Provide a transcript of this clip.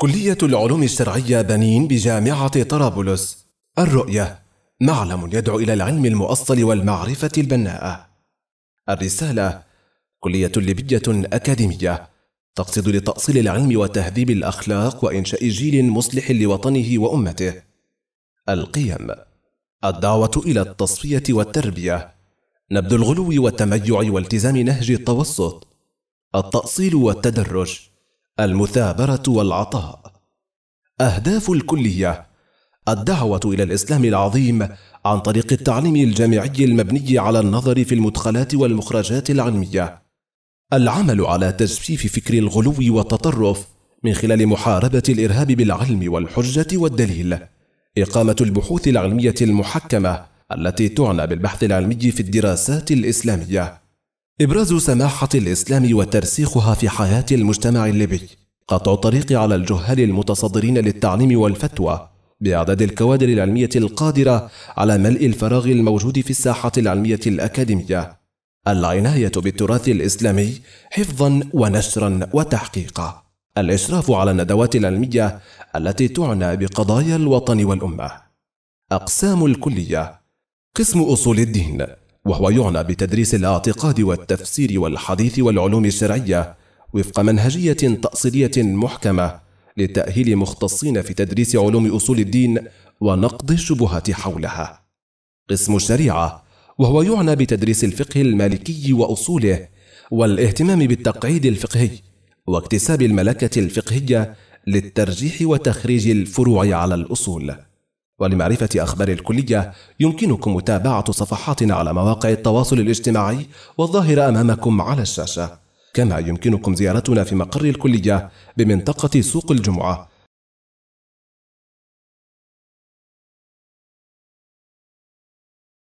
كلية العلوم الشرعية بنين بجامعة طرابلس الرؤية معلم يدعو إلى العلم المؤصل والمعرفة البناءة الرسالة كلية ليبية أكاديمية تقصد لتأصيل العلم وتهذيب الأخلاق وإنشاء جيل مصلح لوطنه وأمته القيم الدعوة إلى التصفية والتربية نبذ الغلو والتميع والتزام نهج التوسط التأصيل والتدرج المثابره والعطاء اهداف الكليه الدعوه الى الاسلام العظيم عن طريق التعليم الجامعي المبني على النظر في المدخلات والمخرجات العلميه العمل على تجفيف فكر الغلو والتطرف من خلال محاربه الارهاب بالعلم والحجه والدليل اقامه البحوث العلميه المحكمه التي تعنى بالبحث العلمي في الدراسات الاسلاميه إبراز سماحة الإسلام وترسيخها في حياة المجتمع الليبي قطع الطريق على الجهال المتصدرين للتعليم والفتوى بإعداد الكوادر العلمية القادرة على ملء الفراغ الموجود في الساحة العلمية الأكاديمية العناية بالتراث الإسلامي حفظا ونشرا وتحقيقا الإشراف على الندوات العلمية التي تعنى بقضايا الوطن والأمة أقسام الكلية قسم أصول الدين وهو يعنى بتدريس الاعتقاد والتفسير والحديث والعلوم الشرعية وفق منهجية تأصيلية محكمة لتأهيل مختصين في تدريس علوم أصول الدين ونقد الشبهات حولها. قسم الشريعة وهو يعنى بتدريس الفقه المالكي وأصوله والاهتمام بالتقعيد الفقهي واكتساب الملكة الفقهية للترجيح وتخريج الفروع على الأصول. ولمعرفة أخبار الكلية يمكنكم متابعة صفحاتنا على مواقع التواصل الاجتماعي والظاهرة أمامكم على الشاشة كما يمكنكم زيارتنا في مقر الكلية بمنطقة سوق الجمعة